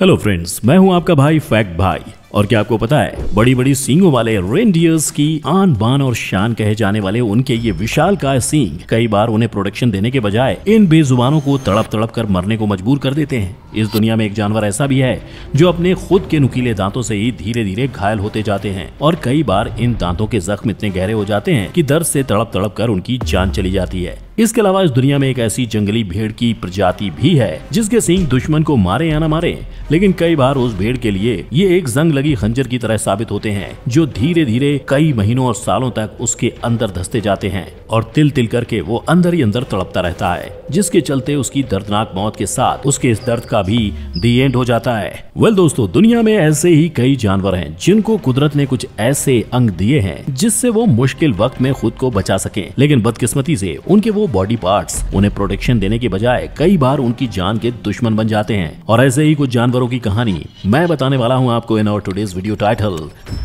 Hello friends मैं हूं आपका भाई फैक्ट भाई और क्या आपको पता है बड़ी बड़ी सींगों वाले रेनडियर्स की आन बान और शान कहे जाने वाले उनके ये विशाल काय सींग कई बार उन्हें प्रोडक्शन देने के बजाय इन बेजुबानों को तड़प तड़प कर मरने को मजबूर कर देते हैं इस दुनिया में एक जानवर ऐसा भी है जो अपने खुद के नुकीले दांतों से ही धीरे धीरे घायल होते जाते हैं और कई बार इन दांतों के जख्म इतने गहरे हो जाते हैं कि दर्द से तड़प तड़प कर उनकी जान चली जाती है इसके अलावा इस दुनिया में एक ऐसी जंगली भेड़ की प्रजाति भी है जिसके सिंह दुश्मन को मारे या न मारे लेकिन कई बार उस भेड़ के लिए ये एक जंग लगी खंजर की तरह साबित होते हैं जो धीरे धीरे कई महीनों और सालों तक उसके अंदर धसते जाते हैं और तिल तिल करके वो अंदर ही अंदर तड़पता रहता है जिसके चलते उसकी दर्दनाक मौत के साथ उसके इस दर्द का भी दी एंड हो जाता है वेल well, दोस्तों दुनिया में ऐसे ही कई जानवर हैं जिनको कुदरत ने कुछ ऐसे अंग दिए हैं जिससे वो मुश्किल वक्त में खुद को बचा सके लेकिन बदकिस्मती से उनके वो बॉडी पार्ट उन्हें प्रोटेक्शन देने के बजाय कई बार उनकी जान के दुश्मन बन जाते हैं और ऐसे ही कुछ जानवरों की कहानी मैं बताने वाला हूँ आपको इन और today's video title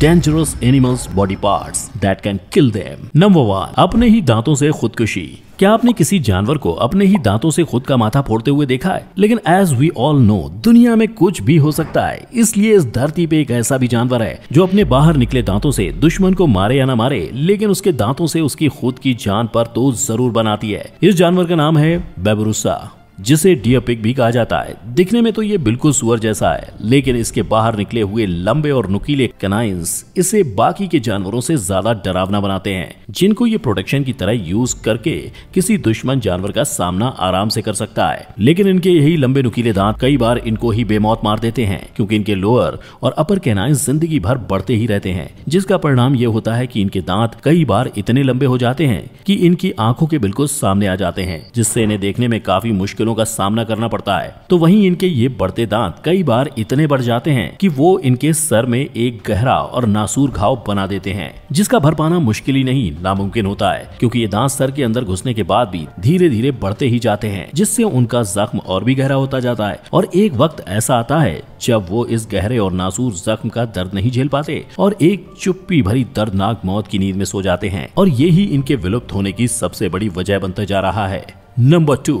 Dangerous Animals Body Parts That Can Kill Them. Number 1 apne hi daanton se khudkushi क्या आपने किसी जानवर को अपने ही दांतों से खुद का माथा फोड़ते हुए देखा है लेकिन एज वी ऑल नो दुनिया में कुछ भी हो सकता है इसलिए इस धरती पे एक ऐसा भी जानवर है जो अपने बाहर निकले दांतों से दुश्मन को मारे या ना मारे लेकिन उसके दांतों से उसकी खुद की जान पर तो जरूर बनाती है इस जानवर का नाम है बेबरुस्सा जिसे डियोपिक भी कहा जाता है दिखने में तो ये बिल्कुल सुअर जैसा है लेकिन इसके बाहर निकले हुए लंबे और नुकीले कनाइंस इसे बाकी के जानवरों से ज्यादा डरावना बनाते हैं जिनको ये प्रोटेक्शन की तरह यूज करके किसी दुश्मन जानवर का सामना आराम से कर सकता है लेकिन इनके यही लंबे नुकीले दांत कई बार इनको ही बेमौत मार देते हैं क्योंकि इनके लोअर और अपर कैनाइंस जिंदगी भर बढ़ते ही रहते हैं जिसका परिणाम ये होता है कि इनके दांत कई बार इतने लंबे हो जाते हैं कि इनकी आंखों के बिल्कुल सामने आ जाते हैं जिससे इन्हें देखने में काफी मुश्किलों मुश्किलों का सामना करना पड़ता है तो वहीं इनके ये बढ़ते दांत कई बार इतने बढ़ जाते हैं कि वो इनके सर में एक गहरा और नासूर घाव बना देते हैं जिसका भर पाना मुश्किल ही नहीं नामुमकिन होता है क्योंकि ये दांत सर के अंदर घुसने के बाद भी धीरे धीरे बढ़ते ही जाते हैं जिससे उनका जख्म और भी गहरा होता जाता है और एक वक्त ऐसा आता है जब वो इस गहरे और नासूर जख्म का दर्द नहीं झेल पाते और एक चुप्पी भरी दर्दनाक मौत की नींद में सो जाते हैं और ये ही इनके विलुप्त होने की सबसे बड़ी वजह बनता जा रहा है नंबर टू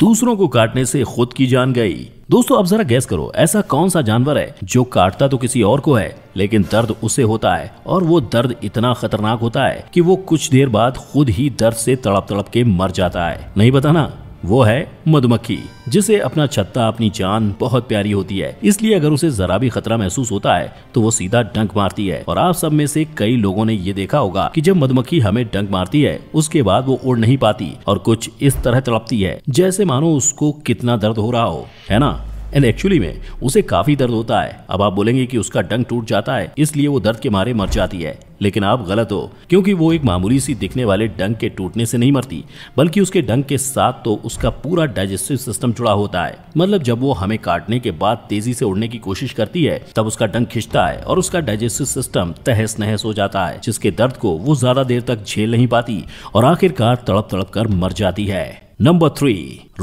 दूसरों को काटने से खुद की जान गई दोस्तों अब जरा गैस करो ऐसा कौन सा जानवर है जो काटता तो किसी और को है लेकिन दर्द उसे होता है और वो दर्द इतना खतरनाक होता है कि वो कुछ देर बाद खुद ही दर्द से तड़प तड़प के मर जाता है नहीं बताना वो है मधुमक्खी जिसे अपना छत्ता अपनी जान बहुत प्यारी होती है इसलिए अगर उसे जरा भी खतरा महसूस होता है तो वो सीधा डंक मारती है और आप सब में से कई लोगों ने ये देखा होगा कि जब मधुमक्खी हमें डंक मारती है उसके बाद वो उड़ नहीं पाती और कुछ इस तरह तड़पती है जैसे मानो उसको कितना दर्द हो रहा हो है ना एंड एक्चुअली में उसे काफी दर्द होता है अब आप बोलेंगे कि उसका डंग टूट जाता है इसलिए वो दर्द के मारे मर जाती है लेकिन आप गलत हो क्योंकि वो एक मामूली सी दिखने वाले डंग के टूटने से नहीं मरती बल्कि उसके डंग के साथ तो उसका पूरा डाइजेस्टिव सिस्टम जुड़ा होता है मतलब जब वो हमें काटने के बाद तेजी से उड़ने की कोशिश करती है तब उसका डंग खिंचता है और उसका डाइजेस्टिव सिस्टम तहस नहस हो जाता है जिसके दर्द को वो ज्यादा देर तक झेल नहीं पाती और आखिरकार तड़प तड़प कर मर जाती है नंबर थ्री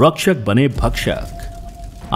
रक्षक बने भक्षक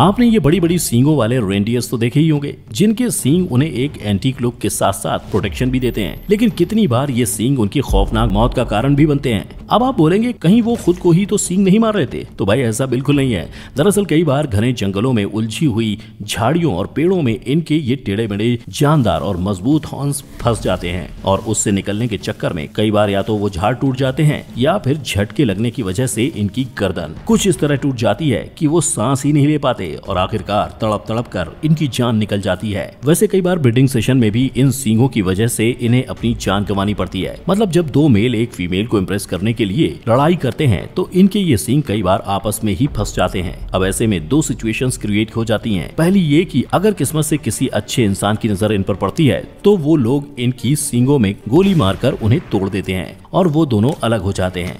आपने ये बड़ी बड़ी सींगों वाले रेंडियर्स तो देखे ही होंगे जिनके सींग उन्हें एक एंटीक लुक के साथ साथ प्रोटेक्शन भी देते हैं लेकिन कितनी बार ये सींग उनकी खौफनाक मौत का कारण भी बनते हैं अब आप बोलेंगे कहीं वो खुद को ही तो सींग नहीं मार रहे थे तो भाई ऐसा बिल्कुल नहीं है दरअसल कई बार घने जंगलों में उलझी हुई झाड़ियों और पेड़ों में इनके ये टेढ़े मेढ़े जानदार और मजबूत हॉर्न्स फंस जाते हैं और उससे निकलने के चक्कर में कई बार या तो वो झाड़ टूट जाते हैं या फिर झटके लगने की वजह से इनकी गर्दन कुछ इस तरह टूट जाती है की वो सांस ही नहीं ले पाते आते और आखिरकार तड़प तड़प कर इनकी जान निकल जाती है वैसे कई बार ब्रीडिंग सेशन में भी इन सींगों की वजह से इन्हें अपनी जान गंवानी पड़ती है मतलब जब दो मेल एक फीमेल को इम्प्रेस करने के लिए लड़ाई करते हैं तो इनके ये सींग कई बार आपस में ही फंस जाते हैं अब ऐसे में दो सिचुएशन क्रिएट हो जाती है पहली ये की अगर किस्मत ऐसी किसी अच्छे इंसान की नजर इन पर पड़ती है तो वो लोग इनकी सिंगों में गोली मार उन्हें तोड़ देते हैं और वो दोनों अलग हो जाते हैं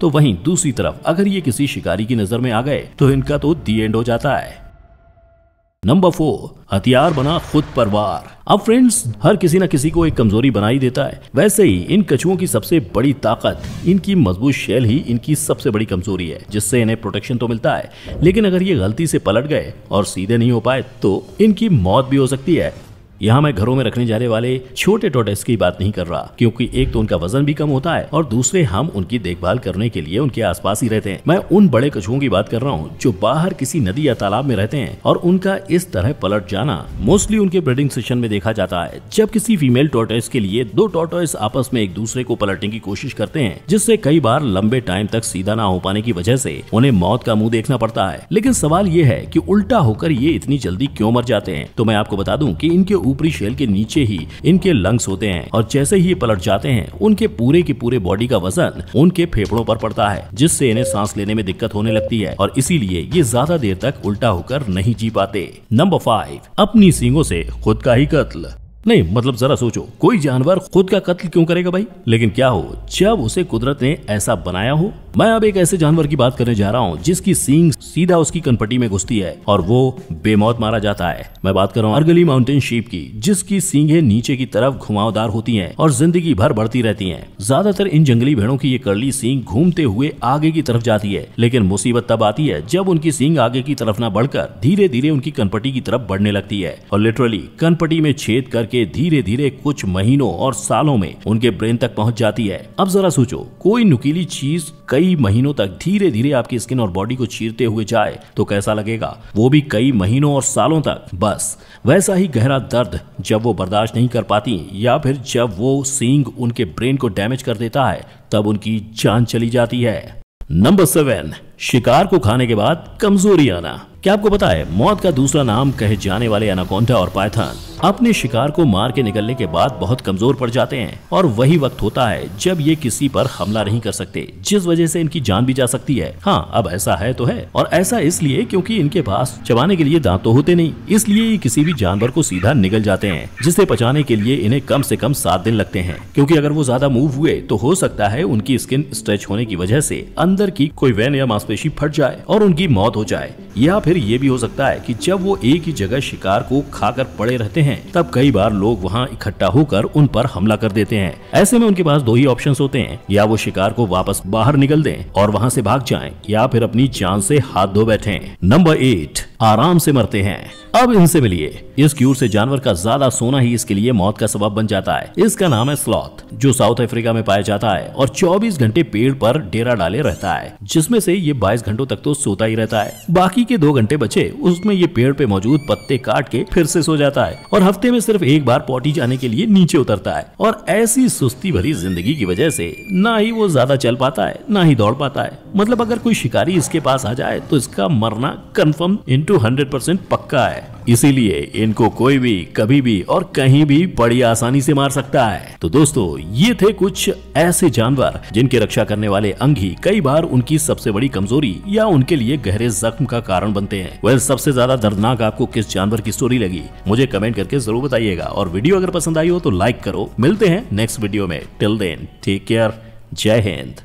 तो वहीं दूसरी तरफ अगर ये किसी शिकारी की नजर में आ गए तो इनका तो दी एंड हो जाता है नंबर फोर हथियार बना खुद परवार अब फ्रेंड्स हर किसी न किसी को एक कमजोरी बनाई देता है वैसे ही इन कछुओं की सबसे बड़ी ताकत इनकी मजबूत शेल ही इनकी सबसे बड़ी कमजोरी है जिससे इन्हें प्रोटेक्शन तो मिलता है लेकिन अगर ये गलती से पलट गए और सीधे नहीं हो पाए तो इनकी मौत भी हो सकती है यहाँ मैं घरों में रखने जाने वाले छोटे टोटेस की बात नहीं कर रहा क्योंकि एक तो उनका वजन भी कम होता है और दूसरे हम उनकी देखभाल करने के लिए उनके आसपास ही रहते हैं मैं उन बड़े कछुओं की बात कर रहा हूँ जो बाहर किसी नदी या तालाब में रहते हैं और उनका इस तरह पलट जाना मोस्टली उनके ब्रीडिंग सेशन में देखा जाता है जब किसी फीमेल टोटेस के लिए दो टोटोइस आपस में एक दूसरे को पलटने की कोशिश करते हैं जिससे कई बार लंबे टाइम तक सीधा ना हो पाने की वजह से उन्हें मौत का मुंह देखना पड़ता है लेकिन सवाल ये है कि उल्टा होकर ये इतनी जल्दी क्यों मर जाते हैं तो मैं आपको बता दूं कि इनके ऊपरी शेल के नीचे ही इनके लंग्स होते हैं और जैसे ही ये पलट जाते हैं उनके पूरे के पूरे बॉडी का वजन उनके फेफड़ों पर पड़ता है जिससे इन्हें सांस लेने में दिक्कत होने लगती है और इसीलिए ये ज्यादा देर तक उल्टा होकर नहीं जी पाते नंबर फाइव अपनी सींगों से खुद का ही कत्ल नहीं मतलब जरा सोचो कोई जानवर खुद का कत्ल क्यों करेगा भाई लेकिन क्या हो जब उसे कुदरत ने ऐसा बनाया हो मैं अब एक ऐसे जानवर की बात करने जा रहा हूँ जिसकी सींग सीधा उसकी कनपट्टी में घुसती है और वो बेमौत मारा जाता है मैं बात कर रहा हूँ अर्गली माउंटेन शीप की जिसकी सींगे नीचे की तरफ घुमावदार होती है और जिंदगी भर बढ़ती रहती है ज्यादातर इन जंगली भेड़ों की ये करली सींग घूमते हुए आगे की तरफ जाती है लेकिन मुसीबत तब आती है जब उनकी सींग आगे की तरफ न बढ़कर धीरे धीरे उनकी कनपट्टी की तरफ बढ़ने लगती है और लिटरली कनपटी में छेद करके करके धीरे धीरे कुछ महीनों और सालों में उनके ब्रेन तक पहुंच जाती है अब जरा सोचो कोई नुकीली चीज कई महीनों तक धीरे धीरे आपकी स्किन और बॉडी को चीरते हुए जाए तो कैसा लगेगा वो भी कई महीनों और सालों तक बस वैसा ही गहरा दर्द जब वो बर्दाश्त नहीं कर पाती या फिर जब वो सींग उनके ब्रेन को डैमेज कर देता है तब उनकी जान चली जाती है नंबर सेवन शिकार को खाने के बाद कमजोरी आना क्या आपको पता है मौत का दूसरा नाम कहे जाने वाले एनाकोंडा और पायथन अपने शिकार को मार के निकलने के बाद बहुत कमजोर पड़ जाते हैं और वही वक्त होता है जब ये किसी पर हमला नहीं कर सकते जिस वजह से इनकी जान भी जा सकती है हाँ अब ऐसा है तो है और ऐसा इसलिए क्योंकि इनके पास चबाने के लिए दांत तो होते नहीं इसलिए ये किसी भी जानवर को सीधा निकल जाते हैं जिसे बचाने के लिए इन्हें कम से कम सात दिन लगते हैं क्योंकि अगर वो ज्यादा मूव हुए तो हो सकता है उनकी स्किन स्ट्रेच होने की वजह से अंदर की कोई वैन या मांसपेशी फट जाए और उनकी मौत हो जाए या फिर ये भी हो सकता है कि जब वो एक ही जगह शिकार को खाकर पड़े रहते हैं तब कई बार लोग वहाँ इकट्ठा होकर उन पर हमला कर देते हैं ऐसे में उनके पास दो ही ऑप्शन होते हैं या वो शिकार को वापस बाहर निकल दे और वहाँ ऐसी भाग जाए या फिर अपनी जान ऐसी हाथ धो बैठे नंबर एट आराम से मरते हैं अब इनसे मिलिए इस क्यूर से जानवर का ज्यादा सोना ही इसके लिए मौत का सबब बन जाता है इसका नाम है स्लॉथ जो साउथ अफ्रीका में पाया जाता है और 24 घंटे पेड़ पर डेरा डाले रहता है जिसमें से ये बाईस घंटों तक तो सोता ही रहता है बाकी के दो घंटे बचे उसमें ये पेड़ पे मौजूद पत्ते काट के फिर से सो जाता है और हफ्ते में सिर्फ एक बार पोटी जाने के लिए नीचे उतरता है और ऐसी सुस्ती भरी जिंदगी की वजह से ना ही वो ज्यादा चल पाता है ना ही दौड़ पाता है मतलब अगर कोई शिकारी इसके पास आ जाए तो इसका मरना कंफर्म इंटू हंड्रेड परसेंट पक्का है इसीलिए इनको कोई भी कभी भी और कहीं भी बड़ी आसानी से मार सकता है तो दोस्तों ये थे कुछ ऐसे जानवर जिनके रक्षा करने वाले अंग ही कई बार उनकी सबसे बड़ी कमजोरी या उनके लिए गहरे जख्म का कारण बनते हैं वह सबसे ज्यादा दर्दनाक आपको किस जानवर की स्टोरी लगी मुझे कमेंट करके जरूर बताइएगा और वीडियो अगर पसंद आई हो तो लाइक करो मिलते हैं नेक्स्ट वीडियो में till then take care Jai Hind